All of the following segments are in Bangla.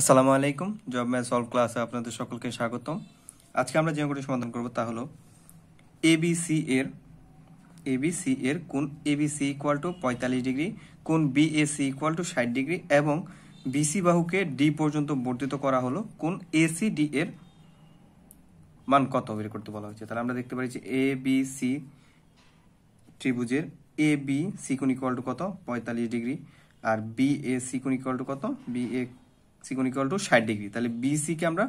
আসসালামু আলাইকুম জব ম্যাথ সলভ ক্লাসে আপনাদের সকলকে স্বাগতম আজকে আমরা যে অঙ্কটি সমাধান করব তা হলো এবিসি এর এবিসি এর কোন এবিসি ইকুয়াল টু পঁয়তাল্লিশ ডিগ্রি কোন বিএসি ইকুয়াল টু ষাট ডিগ্রি এবং বিসি বাহুকে ডি পর্যন্ত বর্ধিত করা হলো কোন এসি ডি এর মান কত বের করতে বলা হয়েছে তাহলে আমরা দেখতে পারি যে এ বি সি ত্রিভুজের এ বি সি কোন ইকুয়াল টু কত পঁয়তাল্লিশ ডিগ্রি আর বি এ সি কোন ইকুয়াল টু কত বি এ সিকোন ইকুয়াল টু ষাট ডিগ্রি তাহলে বিসি কে আমরা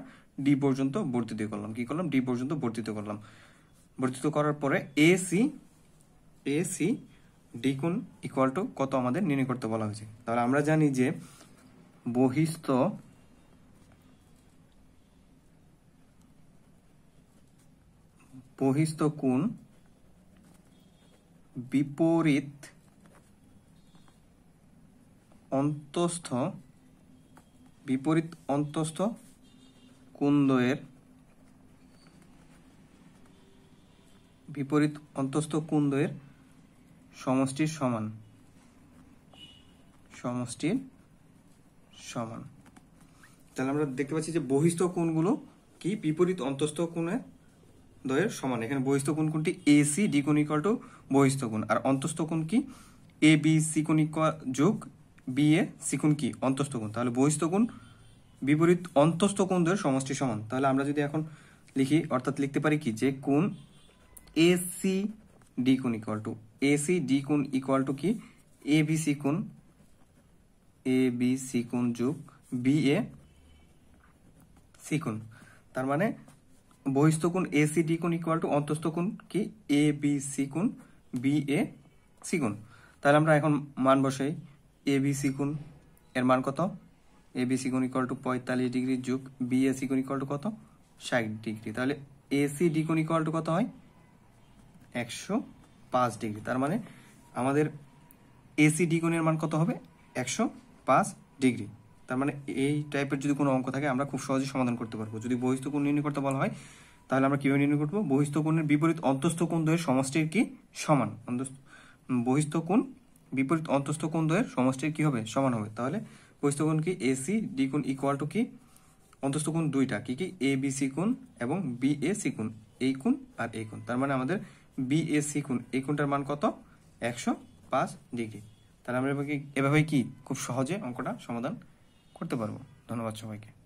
ডি পর্যন্ত বর্তিত করলাম কি করলাম ডি পর্যন্ত বর্তিত করলাম বর্তিত করার পরে A C A C D কোন ইকুয়াল টু কত আমাদের নির্ণয় করতে বলা হয়েছে তাহলে আমরা জানি যে বহিস্থ বহিস্থ কোন বিপরীত অন্তস্থ বিপরীত অন্তস্থ কুন্দয়ের বিপরীত অন্তস্থ কুন্দয়ের সমষ্টির সমান সমষ্টির সমান তাহলে আমরা দেখতে পাচ্ছি যে বহিস্থ কোণগুলো কি বিপরীত অন্তস্থ কোণে দয়ের সমান এখানে বহিস্থ কোণ কোনটি এসি ডি কোণ ইকাল টু বহিস্থ কোণ আর অন্তস্থ কোণ কি এ বি সি কোণ যোগ বিএ সিকুন কি অন্তস্থগুণ তাহলে বহিস্থগুণ বিপরীত অন্তস্থকুণদের সমষ্টি সমান তাহলে আমরা যদি এখন লিখি অর্থাৎ লিখতে পারি কি যে কোণ এ সি ডি কোণ equal to A C D কোণ ইকুয়াল টু কি এ বি সি কোণ এ বি সি কোণ যোগ বি এ সি কোণ তার মানে বহিস্থ কোণ এ সি ডি কোণ ইকুয়াল টু অন্তস্থ কোণ কি এ বি সি কোণ বি এ সি কোণ তাহলে আমরা এখন মান বসাই এ বি সিকুন এর মান কত এ বি সিকুন ইকুয়াল টু পঁয়তাল্লিশ ডিগ্রি যুগ বি এ সিকুন টু কত ষাট ডিগ্রি তাহলে এসি সি ডিকুন ইকুয়াল টু কত হয় একশো পাঁচ ডিগ্রি তার মানে আমাদের এসি ডিগুণের মান কত হবে একশো পাঁচ ডিগ্রি তার মানে এই টাইপের যদি কোনো অঙ্ক থাকে আমরা খুব সহজে সমাধান করতে পারবো যদি বহিস্থ কোণ নির্ণয় করতে বলা হয় তাহলে আমরা কীভাবে নির্ণয় করবো বহিস্থ কোণের বিপরীত অন্তস্থ কোণ দ্বয়ের সমষ্টির কি সমান বহিস্থ কোণ বিপরীত অন্তস্থ কোণ দ্বয়ের সমষ্টির কি হবে সমান হবে তাহলে বহিস্থ কোণ কি এসি ডি কোণ ইকুয়াল টু কি অন্তস্থ কোণ দুইটা কি কি এ বি সি কোণ এবং বি এ সি কোণ এই কোণ আর এই কোণ তার মানে আমাদের বি এ সি কোণ এই কোণটার মান কত একশো পাঁচ ডিগ্রি তাহলে আমরা এভাবে এভাবে কি খুব সহজে অঙ্কটা সমাধান করতে পারবো ধন্যবাদ সবাইকে